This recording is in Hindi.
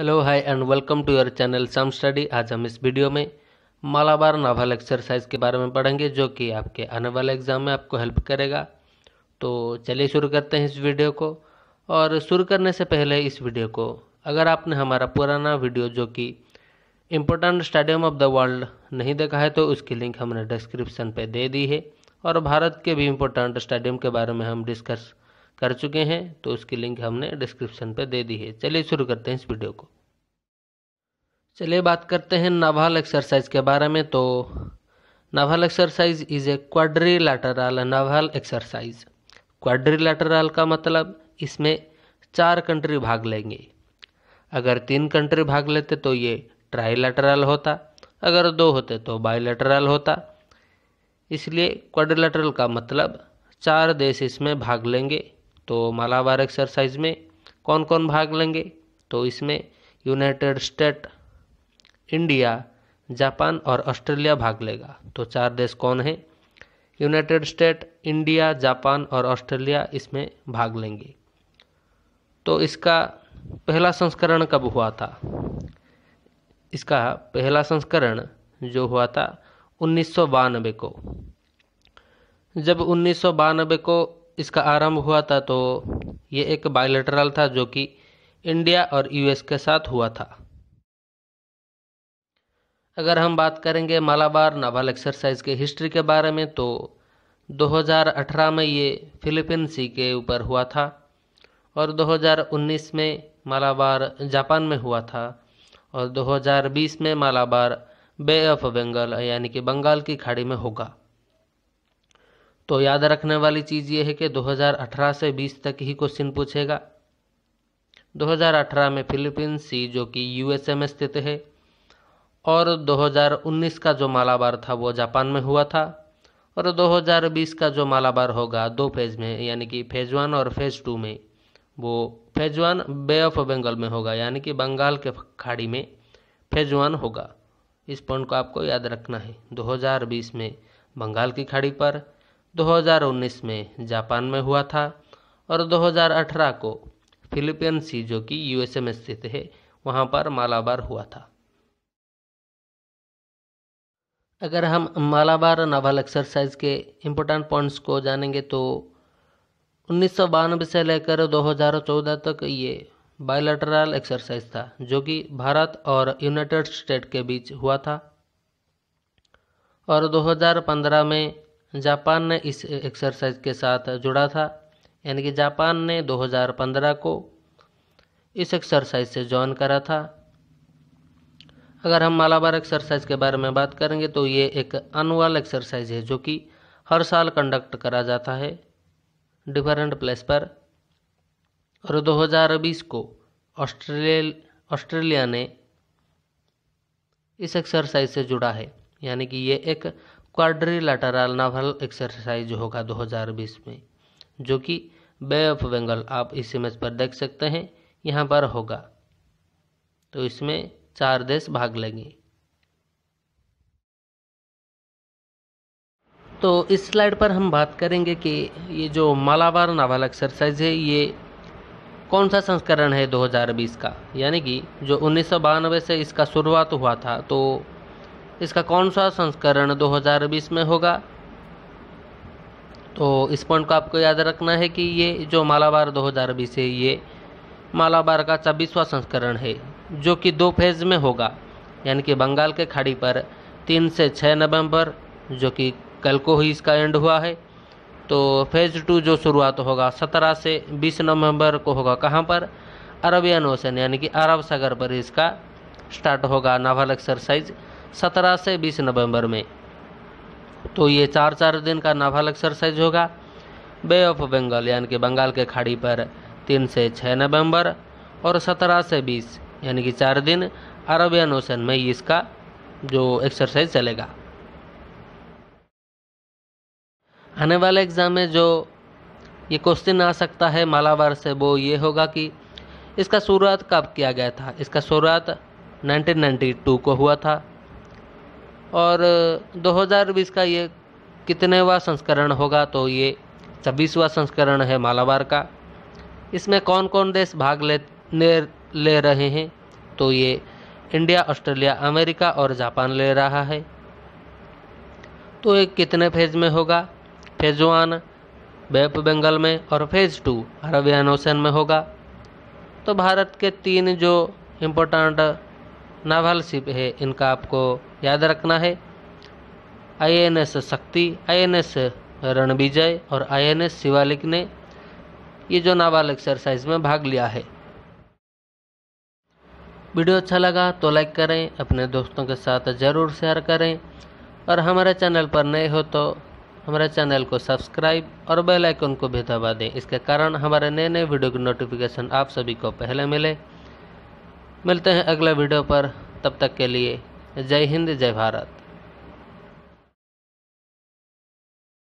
hello hi and welcome to your channel some study आज हम इस वीडियो में मालाबार नावल एक्सरसाइज के बारे में पढ़ेंगे जो कि आपके आने वाले एग्ज़ाम में आपको हेल्प करेगा तो चलिए शुरू करते हैं इस वीडियो को और शुरू करने से पहले इस वीडियो को अगर आपने हमारा पुराना वीडियो जो कि important stadium of the world नहीं देखा है तो उसकी लिंक हमने डिस्क्रिप्सन पर दे दी है और भारत के भी इम्पोर्टेंट स्टेडियम के बारे में हम डिस्कस कर चुके हैं तो उसकी लिंक हमने डिस्क्रिप्शन पर दे दी है चलिए शुरू करते हैं इस वीडियो को चलिए बात करते हैं नवाल एक्सरसाइज के बारे में तो naval exercise is a quadrilateral naval exercise quadrilateral का मतलब इसमें चार कंट्री भाग लेंगे अगर तीन कंट्री भाग लेते तो ये ट्राई लैटरल होता अगर दो होते तो बायोलेटरल होता इसलिए क्वाड्रिलेटरल का मतलब चार देश इसमें भाग लेंगे तो मालाबार एक्सरसाइज में कौन कौन भाग लेंगे तो इसमें यूनाइटेड स्टेट इंडिया जापान और ऑस्ट्रेलिया भाग लेगा तो चार देश कौन है यूनाइटेड स्टेट इंडिया जापान और ऑस्ट्रेलिया इसमें भाग लेंगे तो इसका पहला संस्करण कब हुआ था इसका पहला संस्करण जो हुआ था उन्नीस को जब उन्नीस को इसका आरंभ हुआ था तो ये एक बायोलेटरल था जो कि इंडिया और यूएस के साथ हुआ था अगर हम बात करेंगे मालाबार नावल एक्सरसाइज के हिस्ट्री के बारे में तो 2018 में ये फिलीपीन सी के ऊपर हुआ था और 2019 में मालाबार जापान में हुआ था और 2020 में मालाबार बे ऑफ बंगाल यानी कि बंगाल की खाड़ी में होगा तो याद रखने वाली चीज़ ये है कि 2018 से 20 तक ही क्वेश्चन पूछेगा 2018 में फिलीपींस सी जो कि यूएसए में स्थित है और 2019 का जो मालाबार था वो जापान में हुआ था और 2020 का जो मालाबार होगा दो फेज में यानी कि फेज वन और फेज टू में वो phase one bay of Bengal में होगा यानी कि बंगाल के खाड़ी में फेज वन होगा इस पॉइंट को आपको याद रखना है 2020 में बंगाल की खाड़ी पर 2019 में जापान में हुआ था और 2018 को फिलिपियन सी जो कि यूएसए में स्थित है वहां पर मालाबार हुआ था अगर हम मालाबार नावल एक्सरसाइज के इम्पोर्टेंट पॉइंट्स को जानेंगे तो उन्नीस से लेकर 2014 तक ये बायोलेटरल एक्सरसाइज था जो कि भारत और यूनाइटेड स्टेट के बीच हुआ था और 2015 में जापान ने इस एक्सरसाइज के साथ जुड़ा था यानी कि जापान ने 2015 को इस एक्सरसाइज से ज्वाइन करा था अगर हम मालाबार एक्सरसाइज के बारे में बात करेंगे तो ये एक अनुअल एक्सरसाइज है जो कि हर साल कंडक्ट करा जाता है डिफरेंट प्लेस पर और 2020 को ऑस्ट्रेलिया ऑस्ट्रेलिया ने इस एक्सरसाइज से जुड़ा है यानी कि ये एक क्वाड्रीलैटरल नावल एक्सरसाइज होगा 2020 में जो कि बे ऑफ बंगल आप इस इमेज पर देख सकते हैं यहाँ पर होगा तो इसमें चार देश भाग लेंगे तो इस स्लाइड पर हम बात करेंगे कि ये जो मालाबार नावल एक्सरसाइज है ये कौन सा संस्करण है 2020 का यानी कि जो उन्नीस से इसका शुरुआत हुआ था तो इसका कौन सा संस्करण 2020 में होगा तो इस पॉइंट को आपको याद रखना है कि ये जो मालाबार 2020 है ये मालाबार का छब्बीसवां संस्करण है जो कि दो फेज में होगा यानी कि बंगाल के खाड़ी पर तीन से छः नवंबर जो कि कल को ही इसका एंड हुआ है तो फेज़ टू जो शुरुआत होगा सत्रह से बीस नवंबर को होगा कहाँ पर अरबियन ओशन यानी कि अरब सागर पर इसका स्टार्ट होगा नावल एक्सरसाइज 17 से बीस नवंबर में तो ये चार चार दिन का नाभाल एक्सरसाइज होगा बे ऑफ बंगाल यानी कि बंगाल के खाड़ी पर तीन से छः नवंबर और सत्रह से बीस यानी कि चार दिन अरबियन ओशन में इसका जो एक्सरसाइज चलेगा आने वाले एग्ज़ाम में जो ये क्वेश्चन आ सकता है मालावार से वो ये होगा कि इसका शुरुआत कब किया गया था इसका शुरुआत 1992 को हुआ था और 2020 का ये कितनेवा संस्करण होगा तो ये छब्बीसवा संस्करण है मालाबार का इसमें कौन कौन देश भाग ले ले, ले रहे हैं तो ये इंडिया ऑस्ट्रेलिया अमेरिका और जापान ले रहा है तो ये कितने फेज में होगा फेज वन बेप बंगाल में और फेज टू अरबियन ओशन में होगा तो भारत के तीन जो इम्पोर्टेंट शिप है इनका आपको याद रखना है आईएनएस शक्ति आईएनएस रणविजय और आईएनएस शिवालिक ने ये जो नाबाल एक्सरसाइज में भाग लिया है वीडियो अच्छा लगा तो लाइक करें अपने दोस्तों के साथ ज़रूर शेयर करें और हमारे चैनल पर नए हो तो हमारे चैनल को सब्सक्राइब और बेल आइकन को भी दबा दें इसके कारण हमारे नए नए वीडियो की नोटिफिकेशन आप सभी को पहले मिले मिलते हैं अगले वीडियो पर तब तक के लिए जय हिंद जय भारत